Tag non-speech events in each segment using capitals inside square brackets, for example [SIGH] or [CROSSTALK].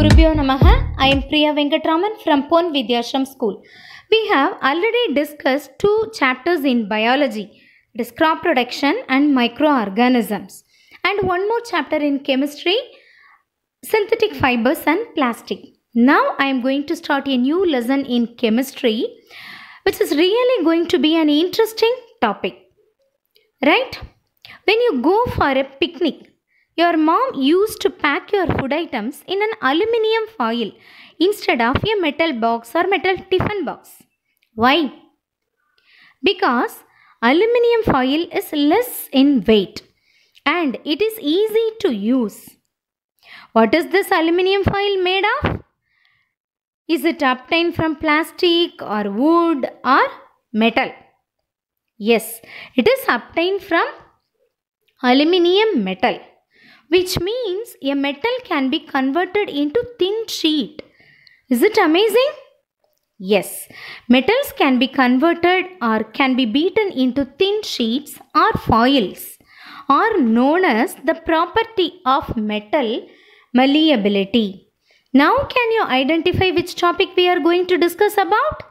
Gurubhyo Namaha, I am Priya Venkatraman from Pon Vidyashram School. We have already discussed two chapters in biology, it is crop production and microorganisms. And one more chapter in chemistry, synthetic fibers and plastic. Now I am going to start a new lesson in chemistry, which is really going to be an interesting topic. Right? When you go for a picnic, your mom used to pack your food items in an aluminium foil instead of a metal box or metal tiffin box. Why? Because aluminium foil is less in weight and it is easy to use. What is this aluminium foil made of? Is it obtained from plastic or wood or metal? Yes, it is obtained from aluminium metal which means a metal can be converted into thin sheet. Is it amazing? Yes, metals can be converted or can be beaten into thin sheets or foils are known as the property of metal malleability. Now can you identify which topic we are going to discuss about?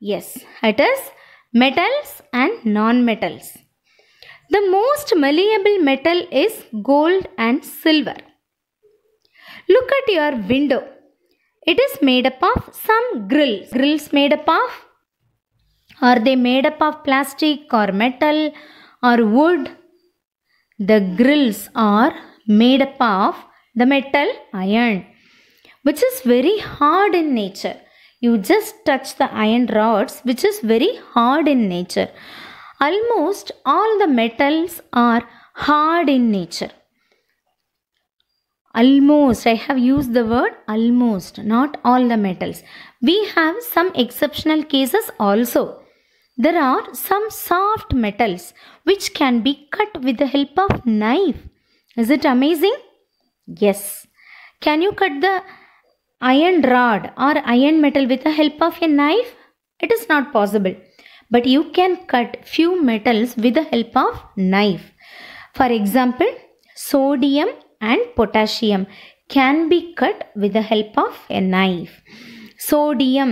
Yes, it is metals and non-metals. The most malleable metal is gold and silver. Look at your window. It is made up of some grills. Grills made up of? Are they made up of plastic or metal or wood? The grills are made up of the metal iron, which is very hard in nature. You just touch the iron rods, which is very hard in nature. Almost all the metals are hard in nature. Almost, I have used the word almost, not all the metals. We have some exceptional cases also. There are some soft metals which can be cut with the help of knife. Is it amazing? Yes. Can you cut the iron rod or iron metal with the help of a knife? It is not possible but you can cut few metals with the help of knife. For example, sodium and potassium can be cut with the help of a knife. Sodium,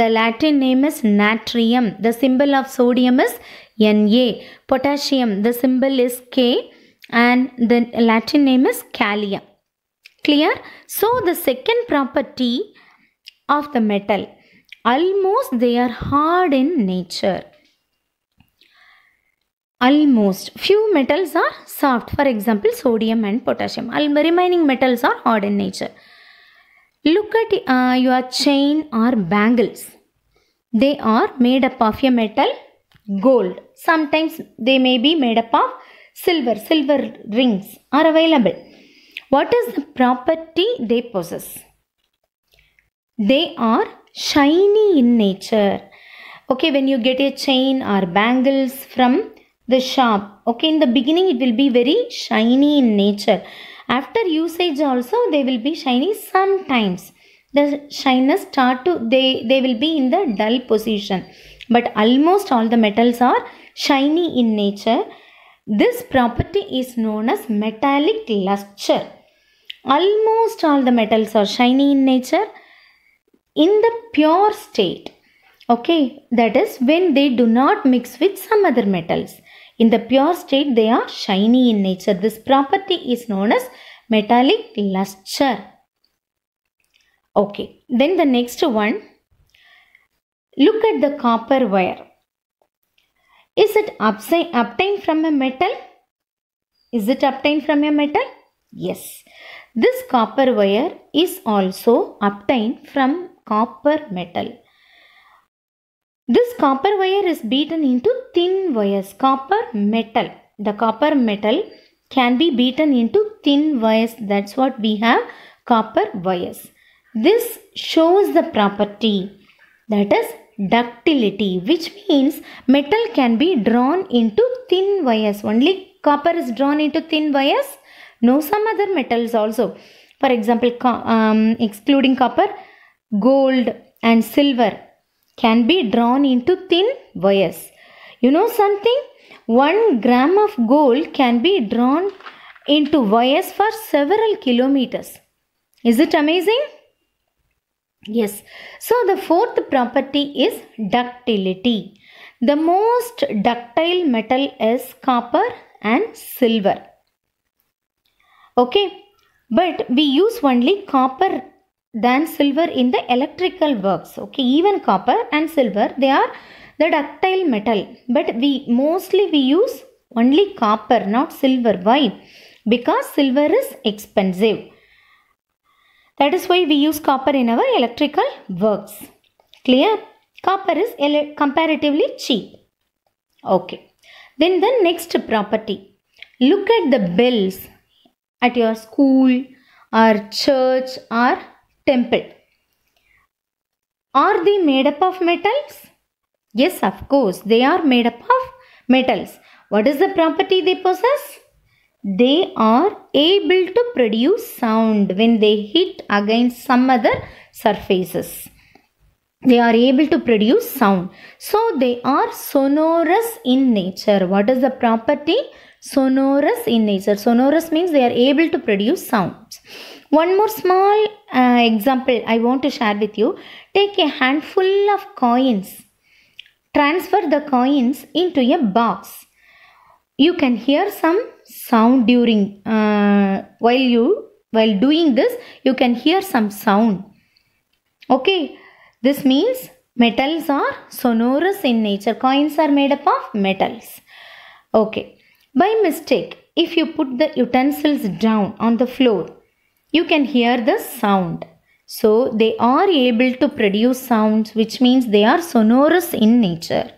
the Latin name is natrium. The symbol of sodium is Na. Potassium, the symbol is K and the Latin name is kalium. Clear? So, the second property of the metal Almost they are hard in nature. Almost. Few metals are soft. For example, sodium and potassium. All remaining metals are hard in nature. Look at uh, your chain or bangles. They are made up of a metal, gold. Sometimes they may be made up of silver. Silver rings are available. What is the property they possess? They are shiny in nature. Okay, when you get a chain or bangles from the shop, okay, in the beginning it will be very shiny in nature. After usage also they will be shiny sometimes. The shyness start to, they, they will be in the dull position. But almost all the metals are shiny in nature. This property is known as metallic luster. Almost all the metals are shiny in nature in the pure state. Okay, that is when they do not mix with some other metals. In the pure state, they are shiny in nature. This property is known as metallic luster. Okay, then the next one. Look at the copper wire. Is it obtained from a metal? Is it obtained from a metal? Yes. This copper wire is also obtained from copper metal. This copper wire is beaten into thin wires. Copper metal. The copper metal can be beaten into thin wires. That's what we have copper wires. This shows the property that is ductility which means metal can be drawn into thin wires. Only copper is drawn into thin wires. No some other metals also. For example, um, excluding copper, gold and silver can be drawn into thin wires. You know something? One gram of gold can be drawn into wires for several kilometers. Is it amazing? Yes. So the fourth property is ductility. The most ductile metal is copper and silver. Okay. But we use only copper than silver in the electrical works. Okay, even copper and silver, they are the ductile metal. But we mostly we use only copper, not silver. Why? Because silver is expensive. That is why we use copper in our electrical works. Clear? Copper is comparatively cheap. Okay. Then the next property. Look at the bills at your school or church or temple. Are they made up of metals? Yes, of course, they are made up of metals. What is the property they possess? They are able to produce sound when they hit against some other surfaces. They are able to produce sound. So they are sonorous in nature. What is the property? Sonorous in nature. Sonorous means they are able to produce sounds. One more small uh, example I want to share with you. Take a handful of coins. Transfer the coins into a box. You can hear some sound during uh, while you while doing this. You can hear some sound. Okay, this means metals are sonorous in nature. Coins are made up of metals. Okay, by mistake, if you put the utensils down on the floor you can hear the sound. So they are able to produce sounds which means they are sonorous in nature.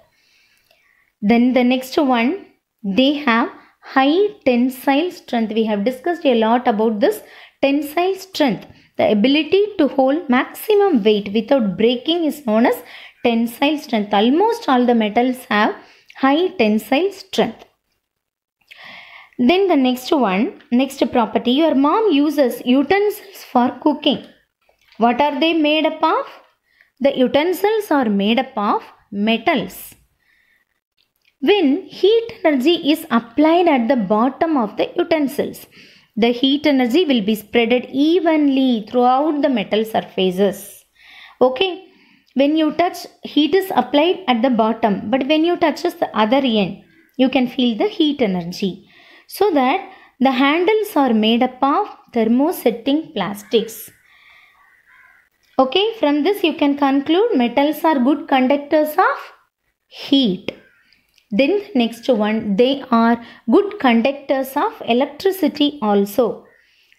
Then the next one, they have high tensile strength. We have discussed a lot about this tensile strength. The ability to hold maximum weight without breaking is known as tensile strength. Almost all the metals have high tensile strength. Then the next one, next property, your mom uses utensils for cooking. What are they made up of? The utensils are made up of metals. When heat energy is applied at the bottom of the utensils, the heat energy will be spreaded evenly throughout the metal surfaces. Okay, when you touch, heat is applied at the bottom, but when you touches the other end, you can feel the heat energy so that the handles are made up of thermosetting plastics. Okay, from this you can conclude metals are good conductors of heat. Then the next one, they are good conductors of electricity also.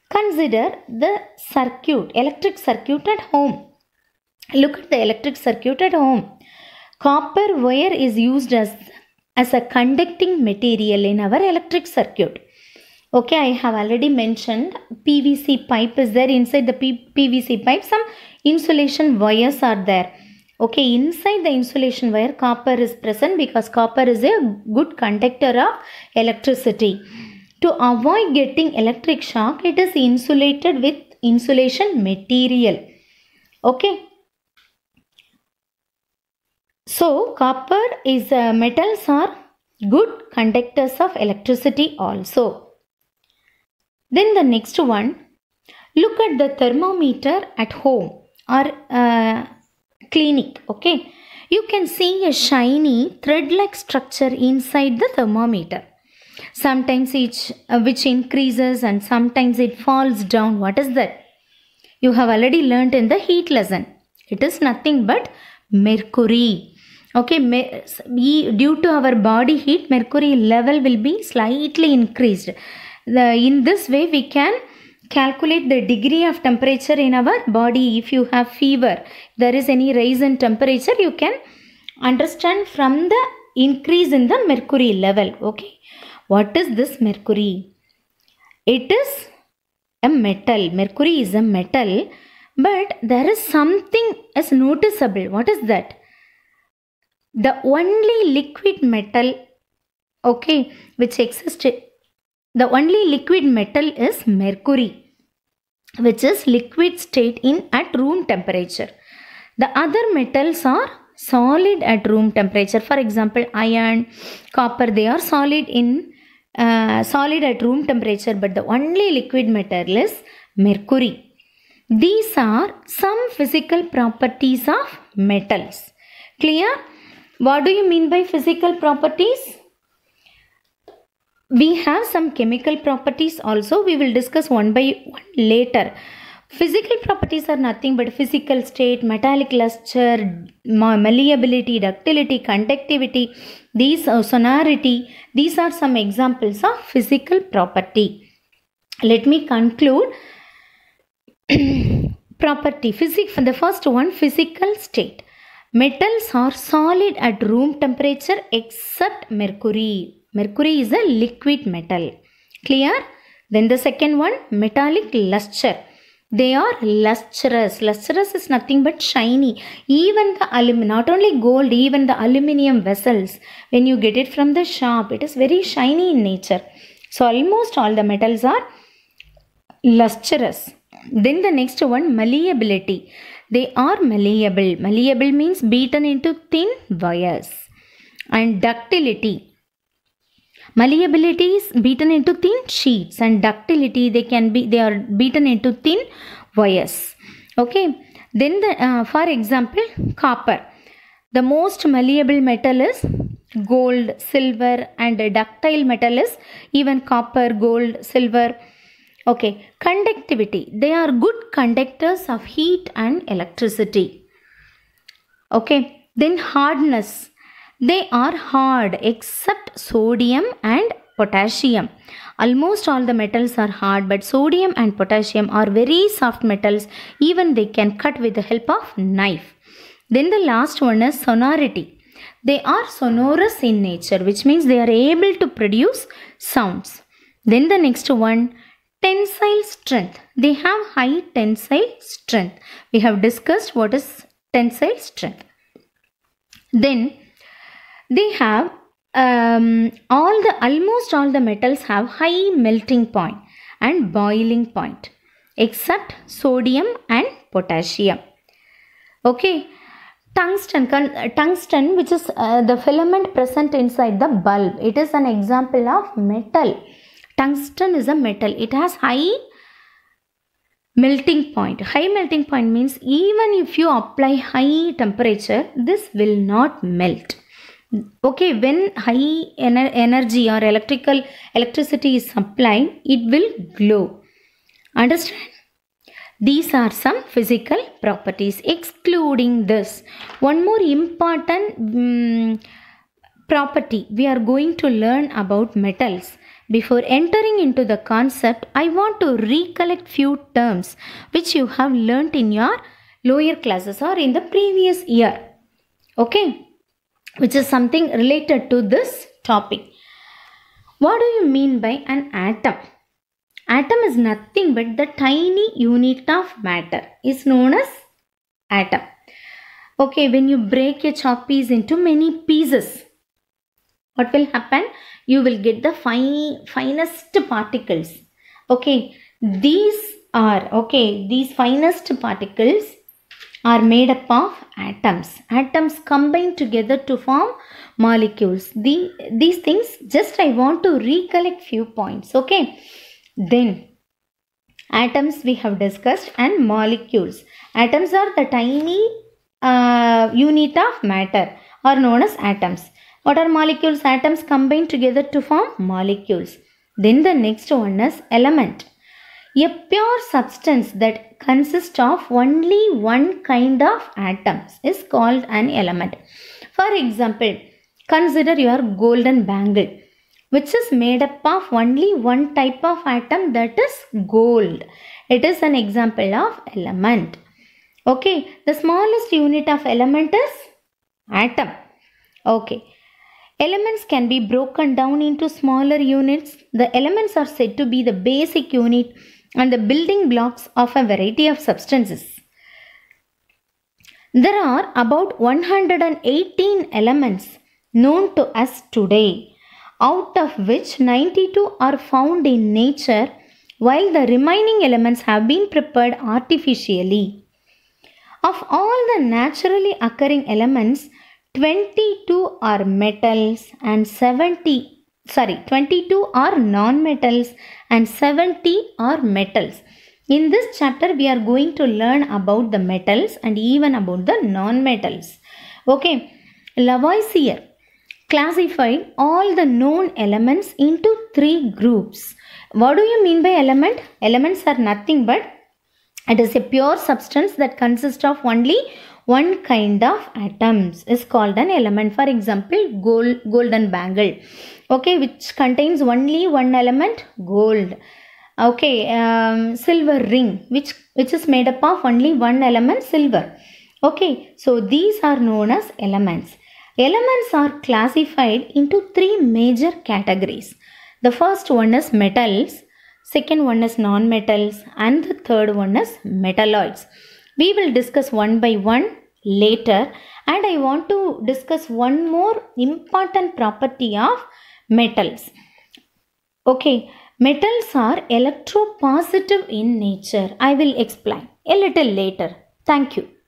Consider the circuit, electric circuit at home. Look at the electric circuit at home. Copper wire is used as as a conducting material in our electric circuit. Okay, I have already mentioned PVC pipe is there inside the P PVC pipe some insulation wires are there. Okay, inside the insulation wire copper is present because copper is a good conductor of electricity. To avoid getting electric shock, it is insulated with insulation material. Okay, so copper is uh, metals are good conductors of electricity also. Then the next one, look at the thermometer at home or uh, clinic okay you can see a shiny thread like structure inside the thermometer sometimes it uh, which increases and sometimes it falls down what is that you have already learnt in the heat lesson it is nothing but mercury okay due to our body heat mercury level will be slightly increased the, in this way we can calculate the degree of temperature in our body if you have fever there is any rise in temperature you can understand from the increase in the mercury level okay what is this mercury it is a metal mercury is a metal but there is something is noticeable what is that the only liquid metal okay which exists the only liquid metal is mercury which is liquid state in at room temperature the other metals are solid at room temperature for example iron copper they are solid in uh, solid at room temperature but the only liquid metal is mercury these are some physical properties of metals clear what do you mean by physical properties? We have some chemical properties also. We will discuss one by one later. Physical properties are nothing but physical state, metallic luster, malleability, ductility, conductivity, these sonority. These are some examples of physical property. Let me conclude. [CLEARS THROAT] property, physics, the first one, physical state. Metals are solid at room temperature except mercury. Mercury is a liquid metal. Clear? Then the second one, metallic luster. They are lustrous. Lustrous is nothing but shiny. Even the aluminum, not only gold, even the aluminium vessels, when you get it from the shop, it is very shiny in nature. So almost all the metals are lustrous. Then the next one, malleability. They are malleable. Malleable means beaten into thin wires. And ductility. Malleability is beaten into thin sheets and ductility they can be they are beaten into thin wires. Okay. Then the, uh, for example copper. The most malleable metal is gold, silver and ductile metal is even copper, gold, silver Okay, conductivity. They are good conductors of heat and electricity. Okay, then hardness. They are hard except sodium and potassium. Almost all the metals are hard but sodium and potassium are very soft metals. Even they can cut with the help of knife. Then the last one is sonority. They are sonorous in nature which means they are able to produce sounds. Then the next one Tensile strength. They have high tensile strength. We have discussed what is tensile strength. Then they have um, all the almost all the metals have high melting point and boiling point except sodium and potassium. Okay, tungsten tungsten which is uh, the filament present inside the bulb it is an example of metal tungsten is a metal it has high melting point high melting point means even if you apply high temperature this will not melt okay when high ener energy or electrical electricity is supplied, it will glow understand these are some physical properties excluding this one more important um, property we are going to learn about metals before entering into the concept, I want to recollect few terms which you have learnt in your lower classes or in the previous year. Okay, which is something related to this topic. What do you mean by an atom? Atom is nothing but the tiny unit of matter is known as atom. Okay, when you break a chalk piece into many pieces, what will happen you will get the fine finest particles okay these are okay these finest particles are made up of atoms atoms combine together to form molecules the, these things just i want to recollect few points okay then atoms we have discussed and molecules atoms are the tiny uh, unit of matter are known as atoms what are molecules? Atoms combine together to form molecules. Then the next one is element. A pure substance that consists of only one kind of atoms is called an element. For example, consider your golden bangle which is made up of only one type of atom that is gold. It is an example of element. Okay, the smallest unit of element is atom. Okay, Elements can be broken down into smaller units. The elements are said to be the basic unit and the building blocks of a variety of substances. There are about 118 elements known to us today, out of which 92 are found in nature while the remaining elements have been prepared artificially. Of all the naturally occurring elements, 22 are metals and 70 sorry 22 are non-metals and 70 are metals in this chapter we are going to learn about the metals and even about the non-metals okay lavoisier classified all the known elements into three groups what do you mean by element elements are nothing but it is a pure substance that consists of only one kind of atoms is called an element. For example, gold, golden bangle, okay, which contains only one element, gold. Okay, um, silver ring, which, which is made up of only one element, silver. Okay, so these are known as elements. Elements are classified into three major categories. The first one is metals, second one is non-metals and the third one is metalloids. We will discuss one by one later and I want to discuss one more important property of metals. Okay, metals are electropositive in nature. I will explain a little later. Thank you.